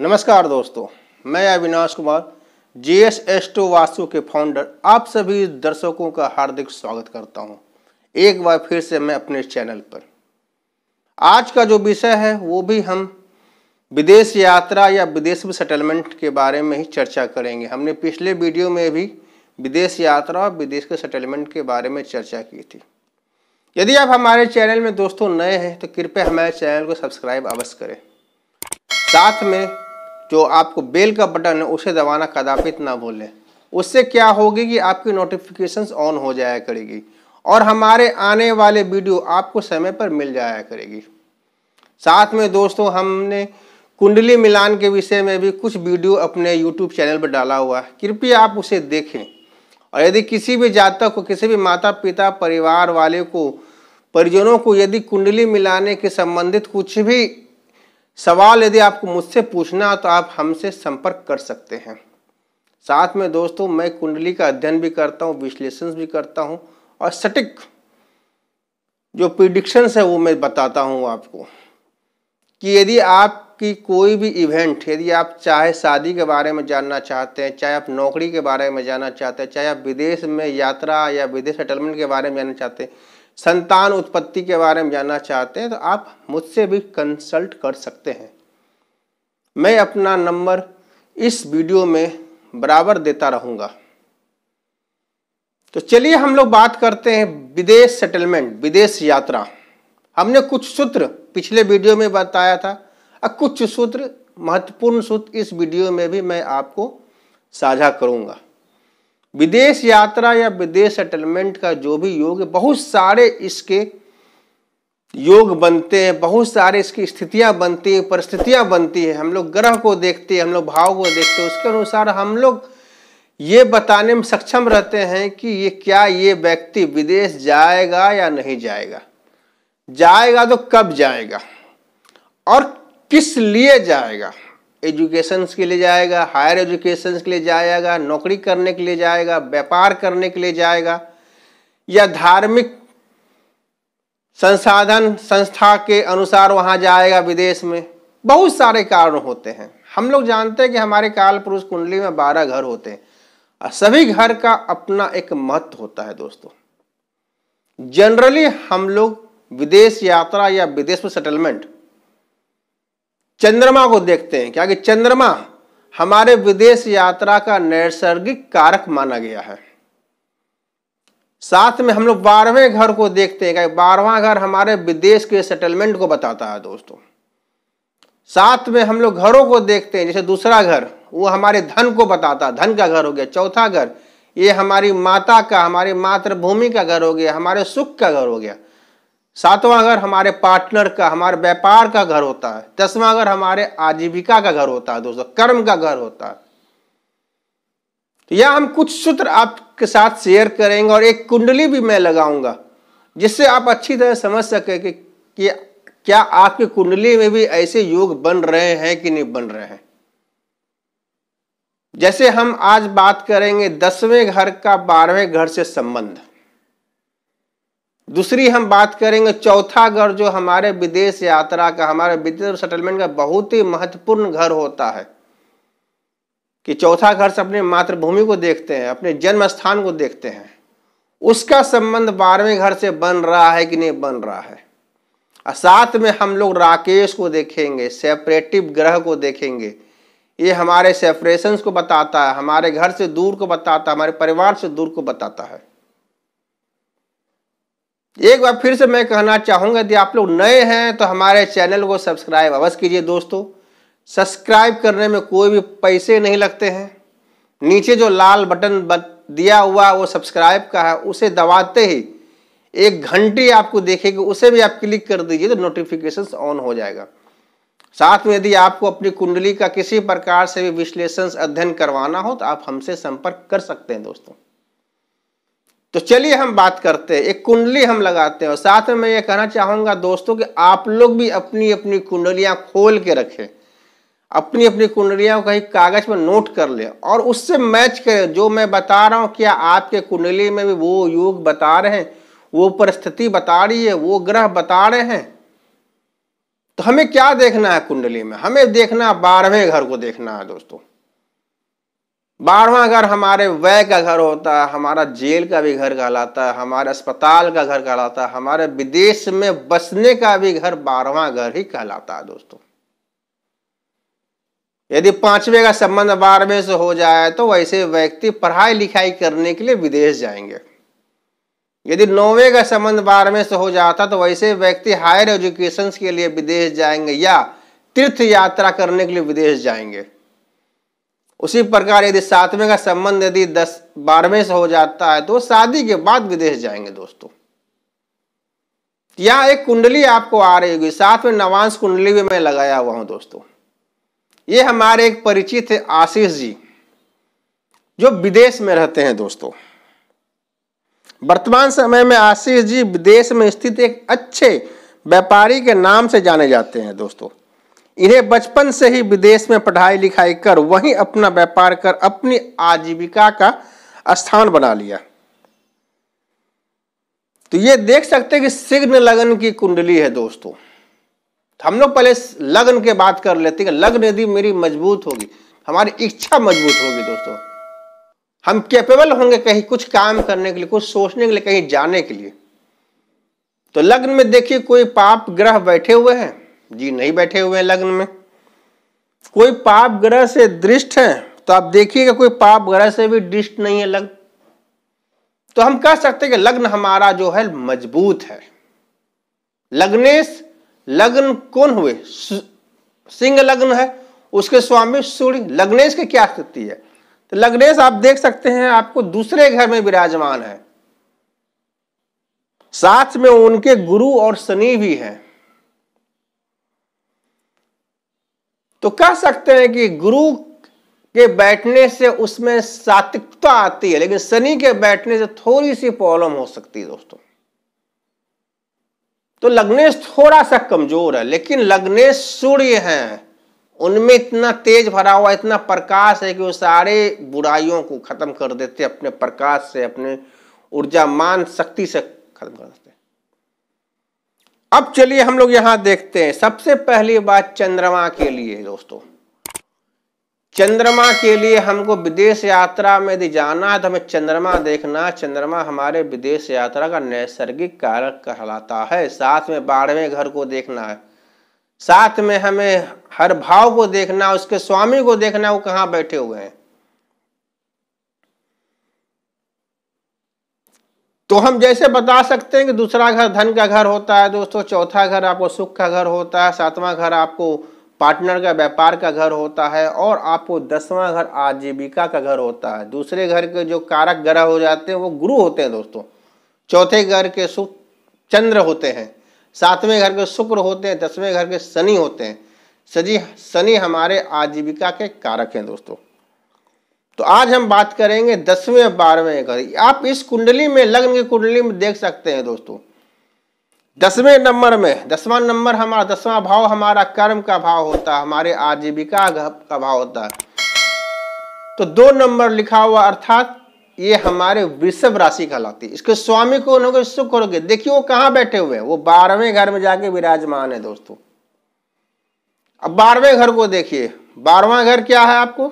नमस्कार दोस्तों मैं Avinash Kumar J S S two Vastu के फाउंडर आप सभी दर्शकों का हार्दिक स्वागत करता हूं। एक बार फिर से मैं अपने चैनल पर आज का जो विषय है वो भी हम विदेश यात्रा या विदेश में सेटलमेंट के बारे में ही चर्चा करेंगे हमने पिछले वीडियो में भी विदेश यात्रा और विदेश के सेटलमेंट के बारे में चर्चा की थी यदि आप हमारे चैनल में दोस्तों नए हैं तो कृपया हमारे चैनल को सब्सक्राइब अवश्य करें साथ में जो आपको बेल का बटन है उसे दबाना कदापित ना भूलें उससे क्या होगी कि आपकी नोटिफिकेशंस ऑन हो जाया करेगी और हमारे आने वाले वीडियो आपको समय पर मिल जाया करेगी साथ में दोस्तों हमने कुंडली मिलान के विषय में भी कुछ वीडियो अपने यूट्यूब चैनल पर डाला हुआ है कृपया आप उसे देखें और यदि किसी भी जातक को किसी भी माता पिता परिवार वाले को परिजनों को यदि कुंडली मिलाने के संबंधित कुछ भी सवाल यदि आपको मुझसे पूछना तो आप हमसे संपर्क कर सकते हैं साथ में दोस्तों मैं कुंडली का अध्ययन भी करता हूँ विश्लेषण भी करता हूँ और सटीक जो प्रिडिक्शंस है वो मैं बताता हूँ आपको कि यदि आपकी कोई भी इवेंट यदि आप चाहे शादी के बारे में जानना चाहते हैं चाहे आप नौकरी के बारे में जानना चाहते हैं चाहे आप विदेश में यात्रा या विदेश सेटलमेंट के बारे में जानना चाहते हैं संतान उत्पत्ति के बारे में जानना चाहते हैं तो आप मुझसे भी कंसल्ट कर सकते हैं मैं अपना नंबर इस वीडियो में बराबर देता रहूंगा तो चलिए हम लोग बात करते हैं विदेश सेटलमेंट विदेश यात्रा हमने कुछ सूत्र पिछले वीडियो में बताया था और कुछ सूत्र महत्वपूर्ण सूत्र इस वीडियो में भी मैं आपको साझा करूंगा विदेश यात्रा या विदेश सेटलमेंट का जो भी योग है बहुत सारे इसके योग बनते हैं बहुत सारे इसकी स्थितियां बनती हैं परिस्थितियां बनती हैं हम लोग ग्रह को देखते हैं हम लोग भाव को देखते हैं उसके अनुसार हम लोग ये बताने में सक्षम रहते हैं कि ये क्या ये व्यक्ति विदेश जाएगा या नहीं जाएगा जाएगा तो कब जाएगा और किस लिए जाएगा एजुकेशन के लिए जाएगा हायर एजुकेशन के लिए जाएगा नौकरी करने के लिए जाएगा व्यापार करने के लिए जाएगा या धार्मिक संसाधन संस्था के अनुसार वहाँ जाएगा विदेश में बहुत सारे कारण होते हैं हम लोग जानते हैं कि हमारे काल पुरुष कुंडली में बारह घर होते हैं और सभी घर का अपना एक महत्व होता है दोस्तों जनरली हम लोग विदेश यात्रा या विदेश में सेटलमेंट चंद्रमा को देखते हैं क्या कि चंद्रमा हमारे विदेश यात्रा का नैसर्गिक कारक माना गया है साथ में हम लोग बारहवें घर को देखते हैं क्या बारहवा घर हमारे विदेश के सेटलमेंट को बताता है दोस्तों साथ में हम लोग घरों को देखते हैं जैसे दूसरा घर वो हमारे धन को बताता है धन का घर हो गया चौथा घर ये हमारी माता का हमारी मातृभूमि का घर हो गया हमारे सुख का घर हो गया सातवां घर हमारे पार्टनर का हमारे व्यापार का घर होता है दसवां घर हमारे आजीविका का घर होता है दोस्तों कर्म का घर होता है तो यह हम कुछ सूत्र आपके साथ शेयर करेंगे और एक कुंडली भी मैं लगाऊंगा जिससे आप अच्छी तरह समझ सके कि, कि क्या आपकी कुंडली में भी ऐसे योग बन रहे हैं कि नहीं बन रहे हैं जैसे हम आज बात करेंगे दसवें घर का बारहवें घर से संबंध दूसरी हम बात करेंगे चौथा घर जो हमारे विदेश यात्रा का हमारे विदेश सेटलमेंट का बहुत ही महत्वपूर्ण घर होता है कि चौथा घर से अपने मातृभूमि को देखते हैं अपने जन्म स्थान को देखते हैं उसका संबंध बारहवें घर से बन रहा है कि नहीं बन रहा है और साथ में हम लोग राकेश को देखेंगे सेपरेटिव ग्रह को देखेंगे ये हमारे सेपरेशन को बताता है हमारे घर से दूर को बताता है हमारे परिवार से दूर को बताता है एक बार फिर से मैं कहना चाहूँगा यदि आप लोग नए हैं तो हमारे चैनल को सब्सक्राइब अवश्य कीजिए दोस्तों सब्सक्राइब करने में कोई भी पैसे नहीं लगते हैं नीचे जो लाल बटन दिया हुआ वो सब्सक्राइब का है उसे दबाते ही एक घंटी आपको देखेगी उसे भी आप क्लिक कर दीजिए तो नोटिफिकेशन ऑन हो जाएगा साथ में यदि आपको अपनी कुंडली का किसी प्रकार से भी विश्लेषण अध्ययन करवाना हो तो आप हमसे संपर्क कर सकते हैं दोस्तों तो चलिए हम बात करते हैं एक कुंडली हम लगाते हैं और साथ में मैं ये कहना चाहूँगा दोस्तों कि आप लोग भी अपनी अपनी कुंडलियाँ खोल के रखें अपनी अपनी कुंडलियाँ कहीं कागज पर नोट कर लें और उससे मैच करें जो मैं बता रहा हूँ क्या आपके कुंडली में भी वो योग बता रहे हैं वो परिस्थिति बता रही है वो ग्रह बता रहे हैं तो हमें क्या देखना है कुंडली में हमें देखना बारहवें घर को देखना है दोस्तों बारहवा घर हमारे व्यय का घर होता है हमारा जेल का भी घर कहलाता है हमारे अस्पताल का घर कहलाता है हमारे विदेश में बसने का भी घर बारहवा घर ही कहलाता है दोस्तों यदि पांचवे का संबंध बारहवें से हो जाए तो वैसे व्यक्ति पढ़ाई लिखाई करने के लिए विदेश जाएंगे यदि नौवे का संबंध बारहवें से हो जाता तो वैसे व्यक्ति हायर एजुकेशन के लिए विदेश जाएंगे या तीर्थ यात्रा करने के लिए विदेश जाएंगे उसी प्रकार यदि सातवें का संबंध यदि दस बारहवें से हो जाता है तो शादी के बाद विदेश जाएंगे दोस्तों यहाँ एक कुंडली आपको आ रही होगी साथ में नवांश कुंडली भी मैं लगाया हुआ हूं दोस्तों ये हमारे एक परिचित है आशीष जी जो विदेश में रहते हैं दोस्तों वर्तमान समय में आशीष जी विदेश में स्थित एक अच्छे व्यापारी के नाम से जाने जाते हैं दोस्तों इन्हें बचपन से ही विदेश में पढ़ाई लिखाई कर वहीं अपना व्यापार कर अपनी आजीविका का स्थान बना लिया तो ये देख सकते हैं कि सिग्न लगन की कुंडली है दोस्तों हम लोग पहले लग्न के बात कर लेते हैं लग्न यदि मेरी मजबूत होगी हमारी इच्छा मजबूत होगी दोस्तों हम कैपेबल होंगे कहीं कुछ काम करने के लिए कुछ सोचने के लिए कहीं जाने के लिए तो लग्न में देखिए कोई पाप ग्रह बैठे हुए हैं जी नहीं बैठे हुए हैं लग्न में कोई पाप ग्रह से दृष्ट है तो आप देखिएगा कोई पाप ग्रह से भी दृष्ट नहीं है लग्न तो हम कह सकते हैं कि लग्न हमारा जो है मजबूत है लग्नेश लग्न कौन हुए सिंह लग्न है उसके स्वामी सूर्य लग्नेश की क्या स्थिति है तो लग्नेश आप देख सकते हैं आपको दूसरे घर में विराजमान है साथ में उनके गुरु और शनि भी हैं तो कह सकते हैं कि गुरु के बैठने से उसमें सात्विकता आती है लेकिन शनि के बैठने से थोड़ी सी प्रॉब्लम हो सकती है दोस्तों तो लग्नेश थोड़ा सा कमजोर है लेकिन लग्नेश सूर्य हैं उनमें इतना तेज भरा हुआ इतना प्रकाश है कि वो सारे बुराइयों को खत्म कर देते अपने प्रकाश से अपने ऊर्जा मान शक्ति से खत्म कर देते अब चलिए हम लोग यहां देखते हैं सबसे पहली बात चंद्रमा के लिए दोस्तों चंद्रमा के लिए हमको विदेश यात्रा में यदि जाना है तो हमें चंद्रमा देखना चंद्रमा हमारे विदेश यात्रा का नैसर्गिक कारक कहलाता है साथ में बारहवें घर को देखना है साथ में हमें हर भाव को देखना उसके स्वामी को देखना वो कहाँ बैठे हुए हैं तो हम जैसे बता सकते हैं कि दूसरा घर धन का घर होता है दोस्तों चौथा घर आपको सुख का घर होता है सातवां घर आपको पार्टनर का व्यापार का घर होता है और आपको दसवां घर आजीविका का घर होता है दूसरे घर के जो कारक ग्रह हो जाते हैं वो गुरु होते हैं दोस्तों चौथे घर के सुख चंद्र होते हैं सातवें घर के शुक्र होते हैं दसवें घर के शनि होते हैं सजी शनि हमारे आजीविका के कारक हैं दोस्तों तो आज हम बात करेंगे दसवें और बारहवें घर आप इस कुंडली में लग्न की कुंडली में देख सकते हैं दोस्तों दसवें नंबर में दसवां नंबर हमारा दसवां भाव हमारा कर्म का भाव होता है हमारे आजीविका का भाव होता है तो दो नंबर लिखा हुआ अर्थात ये हमारे वृषभ राशि कहलाती है इसके स्वामी को उन्होंने सुख होंगे देखिए वो कहाँ बैठे हुए हैं वो बारहवें घर में जाके विराजमान है दोस्तों अब बारहवें घर को देखिए बारहवा घर क्या है आपको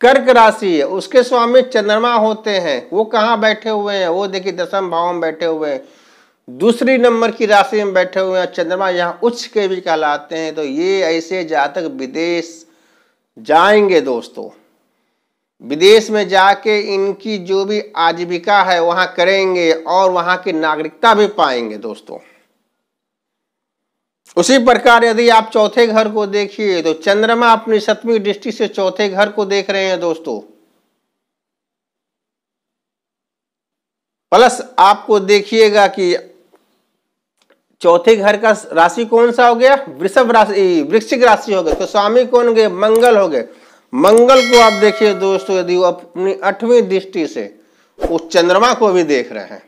कर्क राशि है उसके स्वामी चंद्रमा होते हैं वो कहाँ बैठे हुए हैं वो देखिए दसम भाव में बैठे हुए हैं दूसरी नंबर की राशि में बैठे हुए हैं चंद्रमा यहाँ उच्च के भी कहलाते हैं तो ये ऐसे जातक विदेश जाएंगे दोस्तों विदेश में जाके इनकी जो भी आजीविका है वहाँ करेंगे और वहाँ की नागरिकता भी पाएंगे दोस्तों उसी प्रकार यदि आप चौथे घर को देखिए तो चंद्रमा अपनी सतमी दृष्टि से चौथे घर को देख रहे हैं दोस्तों प्लस आपको देखिएगा कि चौथे घर का राशि कौन सा हो गया वृषभ राशि वृश्चिक राशि हो गया तो स्वामी कौन गए मंगल हो गए मंगल को आप देखिए दोस्तों यदि वो अपनी आठवीं दृष्टि से उस चंद्रमा को भी देख रहे हैं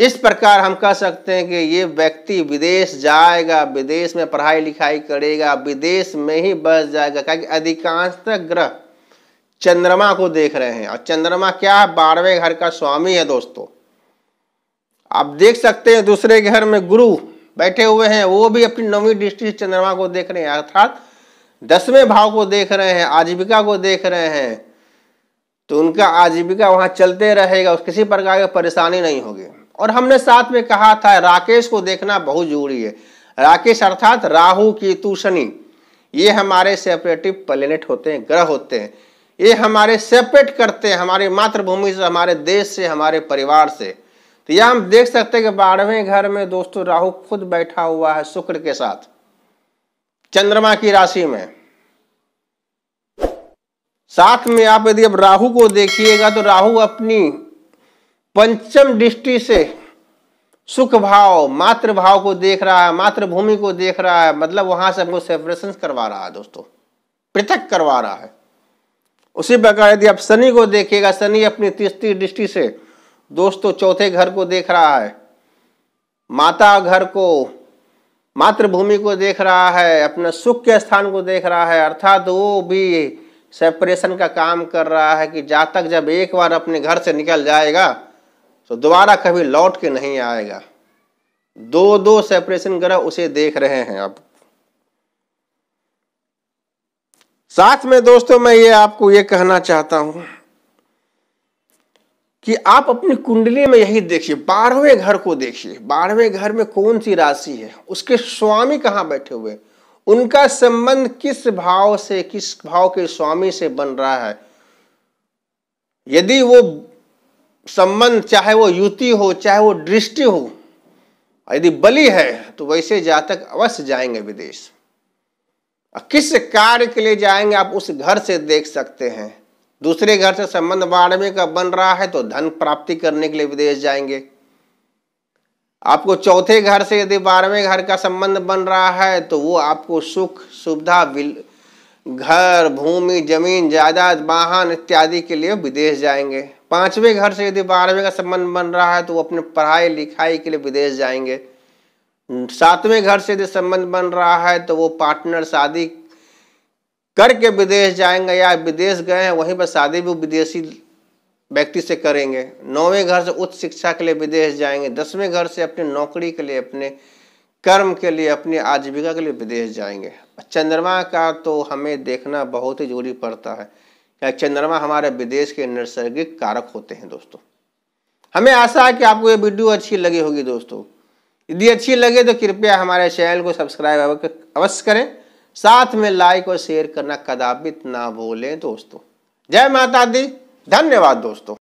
इस प्रकार हम कह सकते हैं कि ये व्यक्ति विदेश जाएगा विदेश में पढ़ाई लिखाई करेगा विदेश में ही बस जाएगा क्या अधिकांश अधिकांशतः ग्रह चंद्रमा को देख रहे हैं और चंद्रमा क्या है बारहवें घर का स्वामी है दोस्तों आप देख सकते हैं दूसरे घर में गुरु बैठे हुए हैं वो भी अपनी नवी दृष्टि से चंद्रमा को देख रहे हैं अर्थात दसवें भाव को देख रहे हैं आजीविका को देख रहे हैं तो उनका आजीविका वहाँ चलते रहेगा किसी प्रकार की परेशानी नहीं होगी और हमने साथ में कहा था राकेश को देखना बहुत जरूरी है राकेश अर्थात राहु केतु शनि ये हमारे सेपरेटिव प्लेनेट होते हैं ग्रह होते हैं ये हमारे सेपरेट करते हैं हमारी मातृभूमि से हमारे देश से हमारे परिवार से तो यह हम देख सकते हैं कि बारहवें घर में दोस्तों राहु खुद बैठा हुआ है शुक्र के साथ चंद्रमा की राशि में साथ में आप यदि अब राहु को देखिएगा तो राहु अपनी पंचम दृष्टि से सुख भाव मातृभाव को देख रहा है मातृभूमि को देख रहा है मतलब वहां से हमको सेपरेशन करवा रहा है दोस्तों पृथक करवा रहा है उसी प्रकार यदि आप शनि को देखेगा शनि अपनी तीसरी दृष्टि से दोस्तों चौथे घर को देख रहा है माता घर को मातृभूमि को देख रहा है अपने सुख के स्थान को देख रहा है अर्थात वो भी सेपरेशन का काम कर रहा है कि जातक जब एक बार अपने घर से निकल जाएगा तो दोबारा कभी लौट के नहीं आएगा दो दो सेपरेशन ग्रह उसे देख रहे हैं अब साथ में दोस्तों मैं ये आपको ये कहना चाहता हूं कि आप अपनी कुंडली में यही देखिए बारहवें घर को देखिए बारहवें घर में कौन सी राशि है उसके स्वामी कहां बैठे हुए उनका संबंध किस भाव से किस भाव के स्वामी से बन रहा है यदि वो संबंध चाहे वो युति हो चाहे वो दृष्टि हो यदि बलि है तो वैसे जातक अवश्य जाएंगे विदेश किस कार्य के लिए जाएंगे आप उस घर से देख सकते हैं दूसरे घर से संबंध बारहवें का बन रहा है तो धन प्राप्ति करने के लिए विदेश जाएंगे आपको चौथे घर से यदि बारहवें घर का संबंध बन रहा है तो वो आपको सुख सुविधा घर भूमि जमीन जायदाद वाहन इत्यादि के लिए विदेश जाएंगे पांचवें घर से यदि बारहवें का संबंध बन रहा है तो वो अपने पढ़ाई लिखाई के लिए विदेश जाएंगे सातवें घर से यदि संबंध बन रहा है तो वो पार्टनर शादी करके विदेश जाएंगे या विदेश गए हैं वहीं पर शादी भी विदेशी व्यक्ति से करेंगे नौवें घर से उच्च शिक्षा के लिए विदेश जाएंगे दसवें घर से अपनी नौकरी के लिए अपने कर्म के लिए अपनी आजीविका के लिए विदेश जाएंगे चंद्रमा का तो हमें देखना बहुत ही जरूरी पड़ता है क्या चंद्रमा हमारे विदेश के नैसर्गिक कारक होते हैं दोस्तों हमें आशा है कि आपको ये वीडियो अच्छी लगी होगी दोस्तों यदि अच्छी लगे तो कृपया हमारे चैनल को सब्सक्राइब अवश्य करें साथ में लाइक और शेयर करना कदापित ना भूलें दोस्तों जय माता दी धन्यवाद दोस्तों